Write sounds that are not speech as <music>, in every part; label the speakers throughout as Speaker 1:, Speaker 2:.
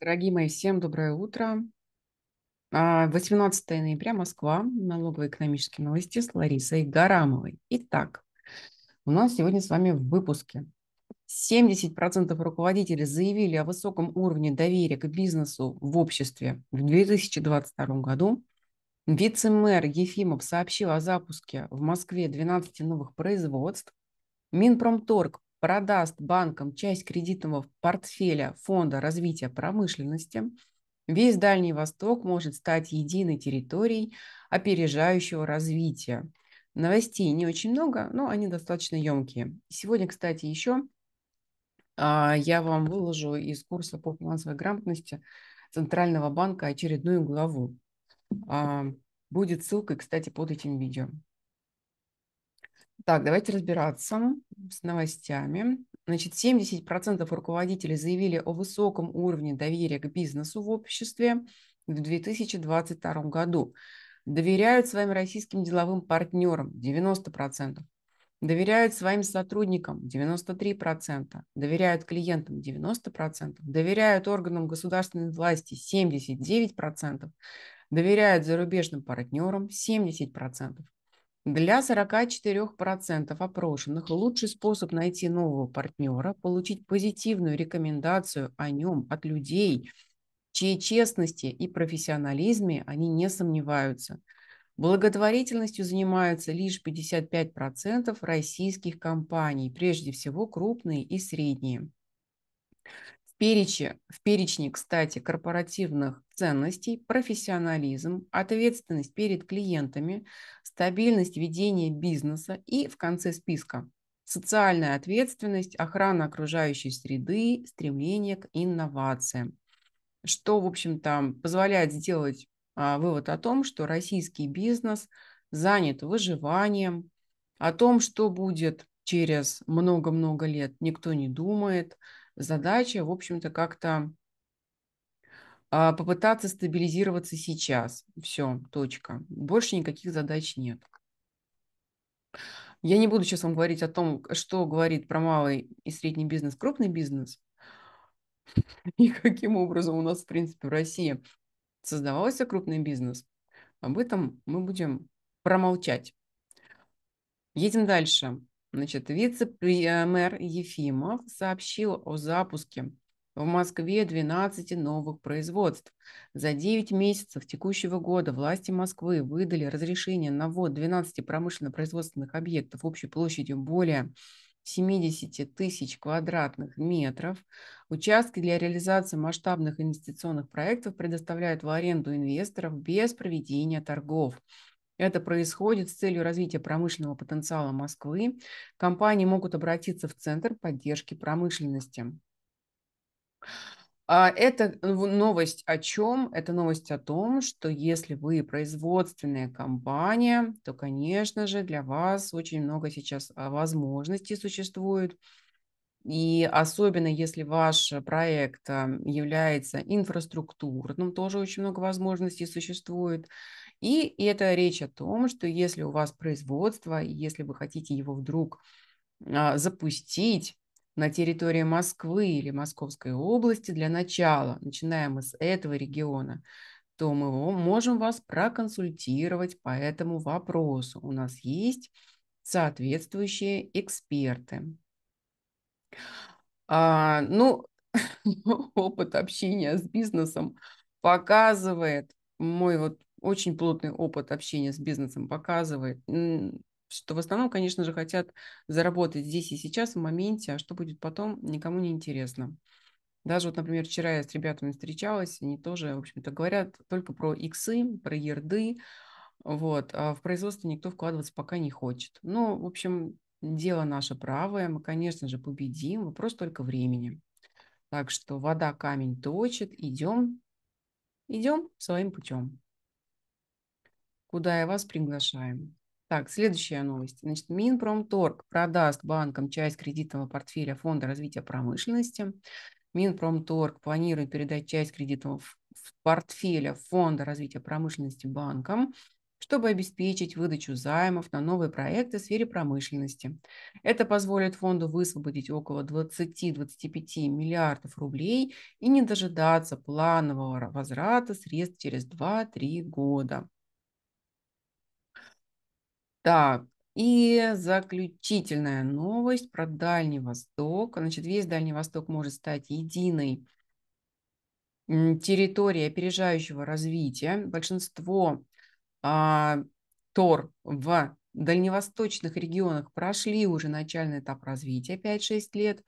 Speaker 1: Дорогие мои, всем доброе утро. 18 а, ноября, Москва, налогово-экономические новости с Ларисой Гарамовой. Итак, у нас сегодня с вами в выпуске. 70% руководителей заявили о высоком уровне доверия к бизнесу в обществе в 2022 году. Вице-мэр Ефимов сообщил о запуске в Москве 12 новых производств. Минпромторг продаст банкам часть кредитного портфеля Фонда развития промышленности, весь Дальний Восток может стать единой территорией опережающего развития. Новостей не очень много, но они достаточно емкие. Сегодня, кстати, еще а, я вам выложу из курса по финансовой грамотности Центрального банка очередную главу. А, будет ссылка, кстати, под этим видео. Так, давайте разбираться с новостями. Значит, 70% руководителей заявили о высоком уровне доверия к бизнесу в обществе в 2022 году. Доверяют своим российским деловым партнерам 90%. Доверяют своим сотрудникам 93%, доверяют клиентам 90%, доверяют органам государственной власти 79%, доверяют зарубежным партнерам 70%, для 44% опрошенных лучший способ найти нового партнера – получить позитивную рекомендацию о нем от людей, чьей честности и профессионализме они не сомневаются. Благотворительностью занимаются лишь 55% российских компаний, прежде всего крупные и средние перече, в перечне, кстати, корпоративных ценностей, профессионализм, ответственность перед клиентами, стабильность ведения бизнеса и в конце списка социальная ответственность, охрана окружающей среды, стремление к инновациям. Что, в общем-то, позволяет сделать а, вывод о том, что российский бизнес занят выживанием, о том, что будет через много-много лет, никто не думает – задача, в общем-то, как-то а, попытаться стабилизироваться сейчас. Все, точка. Больше никаких задач нет. Я не буду сейчас вам говорить о том, что говорит про малый и средний бизнес, крупный бизнес, <laughs> и каким образом у нас, в принципе, в России создавался крупный бизнес. Об этом мы будем промолчать. Едем дальше. Значит, вице-мэр Ефимов сообщил о запуске в Москве 12 новых производств. За 9 месяцев текущего года власти Москвы выдали разрешение на ввод 12 промышленно-производственных объектов общей площадью более 70 тысяч квадратных метров. Участки для реализации масштабных инвестиционных проектов предоставляют в аренду инвесторов без проведения торгов. Это происходит с целью развития промышленного потенциала Москвы. Компании могут обратиться в Центр поддержки промышленности. А, это новость о чем? Это новость о том, что если вы производственная компания, то, конечно же, для вас очень много сейчас а, возможностей существует. И особенно если ваш проект а, является инфраструктурным, тоже очень много возможностей существует. И, это речь о том, что если у вас производство, и если вы хотите его вдруг а, запустить на территории Москвы или Московской области для начала, начиная мы с этого региона, то мы можем вас проконсультировать по этому вопросу. У нас есть соответствующие эксперты. А, ну, <laughs> опыт общения с бизнесом показывает, мой вот очень плотный опыт общения с бизнесом показывает, что в основном, конечно же, хотят заработать здесь и сейчас, в моменте, а что будет потом, никому не интересно. Даже вот, например, вчера я с ребятами встречалась, они тоже, в общем-то, говорят только про иксы, про ерды, вот, а в производство никто вкладываться пока не хочет. Но, ну, в общем, дело наше правое, мы, конечно же, победим, вопрос только времени. Так что вода камень точит, идем, идем своим путем куда и вас приглашаем. Так, следующая новость. Значит, Минпромторг продаст банкам часть кредитного портфеля Фонда развития промышленности. Минпромторг планирует передать часть кредитов портфеля Фонда развития промышленности банкам, чтобы обеспечить выдачу займов на новые проекты в сфере промышленности. Это позволит фонду высвободить около 20-25 миллиардов рублей и не дожидаться планового возврата средств через 2-3 года. Так, и заключительная новость про Дальний Восток. Значит, весь Дальний Восток может стать единой территорией опережающего развития. Большинство а, ТОР в дальневосточных регионах прошли уже начальный этап развития 5-6 лет.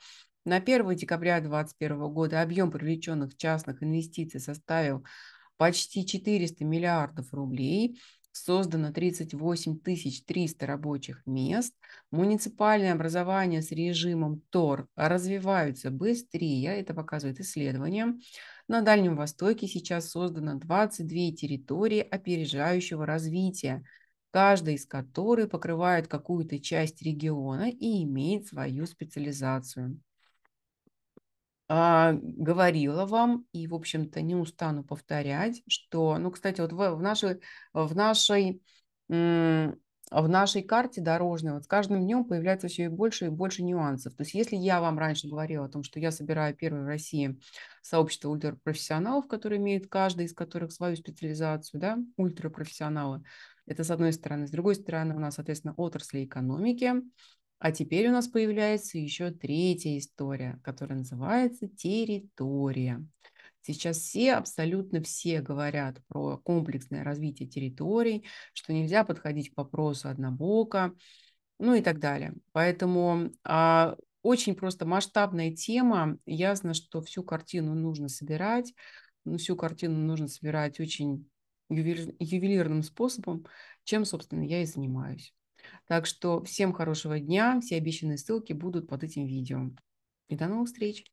Speaker 1: На 1 декабря 2021 года объем привлеченных частных инвестиций составил почти 400 миллиардов рублей – создано 38 300 рабочих мест, муниципальные образования с режимом ТОР развиваются быстрее, это показывает исследование. На Дальнем Востоке сейчас создано 22 территории опережающего развития, каждая из которых покрывает какую-то часть региона и имеет свою специализацию. А, говорила вам и, в общем-то, не устану повторять, что, ну, кстати, вот в, в нашей, в нашей в нашей карте дорожной вот с каждым днем появляется все и больше и больше нюансов. То есть если я вам раньше говорила о том, что я собираю первое в России сообщество ультрапрофессионалов, которые имеют каждый из которых свою специализацию, да, ультрапрофессионалы, это с одной стороны. С другой стороны у нас, соответственно, отрасли экономики, а теперь у нас появляется еще третья история, которая называется территория. Сейчас все, абсолютно все говорят про комплексное развитие территорий, что нельзя подходить к вопросу однобоко, ну и так далее. Поэтому а, очень просто масштабная тема. Ясно, что всю картину нужно собирать, но всю картину нужно собирать очень ювелирным способом, чем, собственно, я и занимаюсь. Так что всем хорошего дня. Все обещанные ссылки будут под этим видео. И до новых встреч!